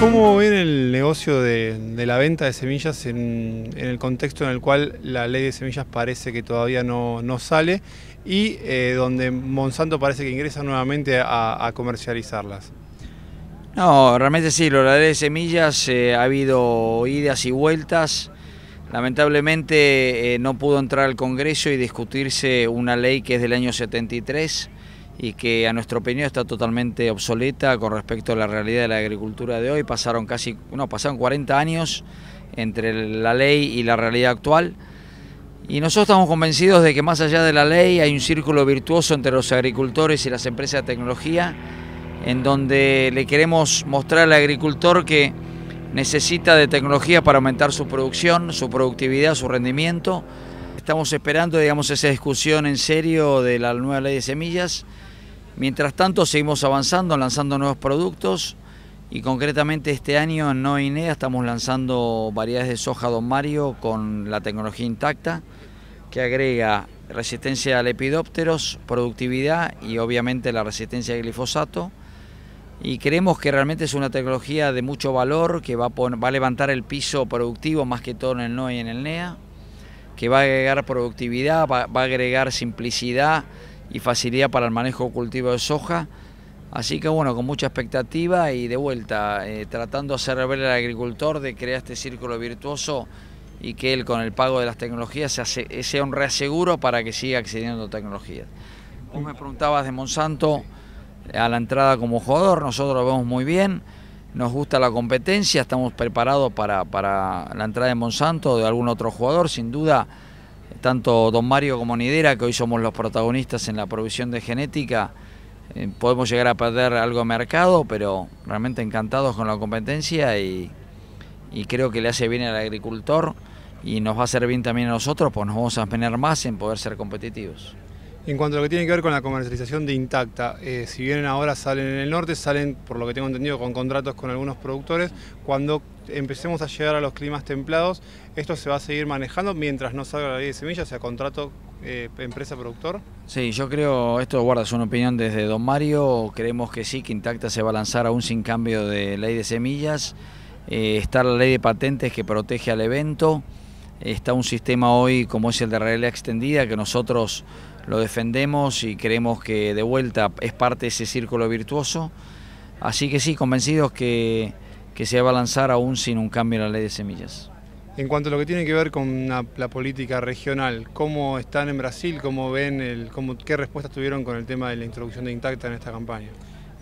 ¿Cómo ven el negocio de, la venta de semillas en, el contexto en el cual la ley de semillas parece que todavía no, sale y eh, donde Monsanto parece que ingresa nuevamente a, comercializarlas? No, realmente sí, la ley de semillas eh, ha habido idas y vueltas. Lamentablemente eh, no pudo entrar al Congreso y discutirse una ley que es del año 73 y que a nuestra opinión está totalmente obsoleta con respecto a la realidad de la agricultura de hoy. Pasaron casi, no, pasaron 40 años entre la ley y la realidad actual. Y nosotros estamos convencidos de que más allá de la ley hay un círculo virtuoso entre los agricultores y las empresas de tecnología, en donde le queremos mostrar al agricultor que necesita de tecnología para aumentar su producción, su productividad, su rendimiento. Estamos esperando, digamos, esa discusión en serio de la nueva ley de semillas. Mientras tanto seguimos avanzando, lanzando nuevos productos y concretamente este año en y NEA estamos lanzando variedades de soja Don Mario con la tecnología intacta que agrega resistencia a lepidópteros, productividad y obviamente la resistencia a glifosato. Y creemos que realmente es una tecnología de mucho valor que va a, levantar el piso productivo más que todo en el NOE y en el NEA, que va a agregar productividad, va a agregar simplicidad y facilidad para el manejo cultivo de soja. Así que bueno, con mucha expectativa y de vuelta, eh, tratando de hacer ver al agricultor de crear este círculo virtuoso y que él con el pago de las tecnologías eh, sea un reaseguro para que siga accediendo a tecnologías. Vos me preguntabas de Monsanto a la entrada como jugador, nosotros lo vemos muy bien, nos gusta la competencia, estamos preparados para, para la entrada de Monsanto o de algún otro jugador, sin duda tanto don Mario como Nidera, que hoy somos los protagonistas en la provisión de genética, eh, podemos llegar a perder algo de mercado, pero realmente encantados con la competencia y, creo que le hace bien al agricultor y nos va a hacer bien también a nosotros, pues nos vamos a tener más en poder ser competitivos. En cuanto a lo que tiene que ver con la comercialización de Intacta, eh, si vienen ahora salen en el norte, salen, por lo que tengo entendido, con contratos con algunos productores, cuando empecemos a llegar a los climas templados, esto se va a seguir manejando mientras no salga la ley de semillas, sea, contrato eh, empresa productor? Sí, yo creo, esto guarda una opinión desde Don Mario, creemos que sí, que Intacta se va a lanzar aún sin cambio de ley de semillas, eh, está la ley de patentes que protege al evento, está un sistema hoy como es el de realidad extendida que nosotros lo defendemos y creemos que de vuelta es parte de ese círculo virtuoso, así que sí, convencidos que que se va a lanzar aún sin un cambio en la ley de semillas. En cuanto a lo que tiene que ver con la, política regional, ¿cómo están en Brasil? ¿Cómo ven? El, cómo, ¿Qué respuestas tuvieron con el tema de la introducción de Intacta en esta campaña?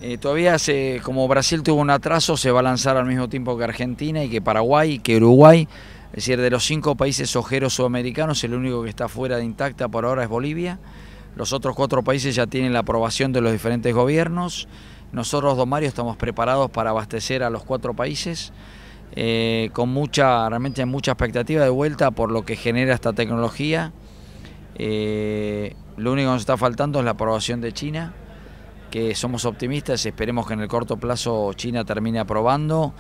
Eh, todavía, se, como Brasil tuvo un atraso, se va a lanzar al mismo tiempo que Argentina y que Paraguay y que Uruguay. Es decir, de los cinco países ojeros sudamericanos, el único que está fuera de Intacta por ahora es Bolivia. Los otros cuatro países ya tienen la aprobación de los diferentes gobiernos. Nosotros, Don Mario, estamos preparados para abastecer a los cuatro países. Eh, con mucha, realmente mucha expectativa de vuelta por lo que genera esta tecnología. Eh, lo único que nos está faltando es la aprobación de China, que somos optimistas, esperemos que en el corto plazo China termine aprobando.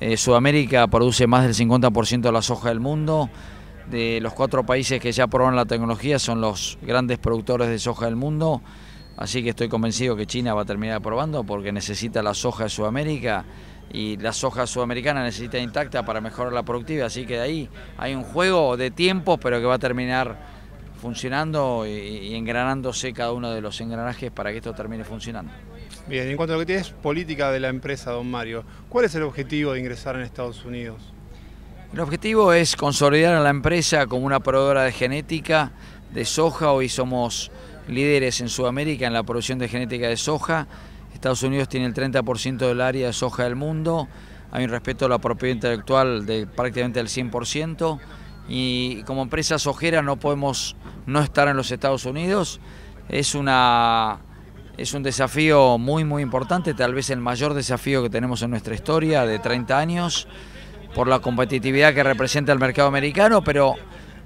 Eh, Sudamérica produce más del 50% de la soja del mundo. De los cuatro países que ya aprobaron la tecnología son los grandes productores de soja del mundo. Así que estoy convencido que China va a terminar aprobando porque necesita la soja de Sudamérica y la soja sudamericana necesita intacta para mejorar la productividad. Así que de ahí hay un juego de tiempos, pero que va a terminar funcionando y, engranándose cada uno de los engranajes para que esto termine funcionando. Bien, en cuanto a lo que tienes política de la empresa, don Mario, ¿cuál es el objetivo de ingresar en Estados Unidos? El objetivo es consolidar a la empresa como una proveedora de genética de soja. Hoy somos líderes en Sudamérica en la producción de genética de soja. Estados Unidos tiene el 30% del área de soja del mundo. Hay un respeto a la propiedad intelectual de prácticamente el 100%. Y como empresa sojera no podemos no estar en los Estados Unidos. Es, una, es un desafío muy, muy importante, tal vez el mayor desafío que tenemos en nuestra historia de 30 años, por la competitividad que representa el mercado americano, pero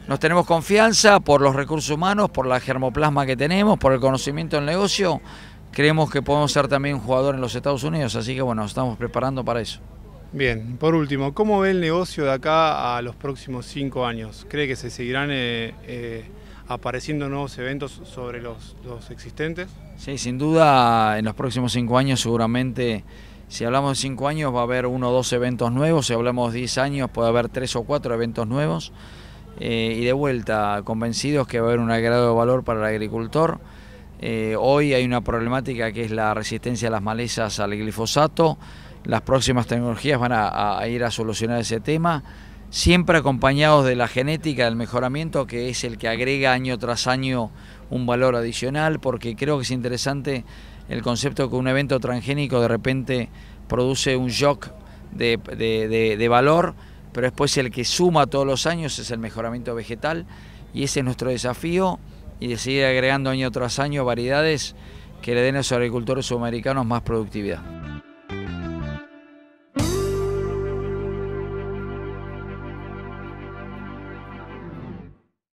nos tenemos confianza por los recursos humanos, por la germoplasma que tenemos, por el conocimiento del negocio. Creemos que podemos ser también un jugador en los Estados Unidos, así que bueno, estamos preparando para eso. Bien, por último, ¿cómo ve el negocio de acá a los próximos cinco años? ¿Cree que se seguirán eh, eh, apareciendo nuevos eventos sobre los, existentes? Sí, sin duda, en los próximos cinco años seguramente... Si hablamos de cinco años va a haber uno o dos eventos nuevos, si hablamos de diez años puede haber tres o cuatro eventos nuevos. Eh, y de vuelta convencidos que va a haber un agregado de valor para el agricultor. Eh, hoy hay una problemática que es la resistencia a las malezas al glifosato. Las próximas tecnologías van a, ir a solucionar ese tema, siempre acompañados de la genética, del mejoramiento, que es el que agrega año tras año un valor adicional, porque creo que es interesante el concepto que un evento transgénico de repente produce un shock de valor pero después el que suma todos los años es el mejoramiento vegetal y ese es nuestro desafío y de seguir agregando año tras año variedades que le den a los agricultores sudamericanos más productividad.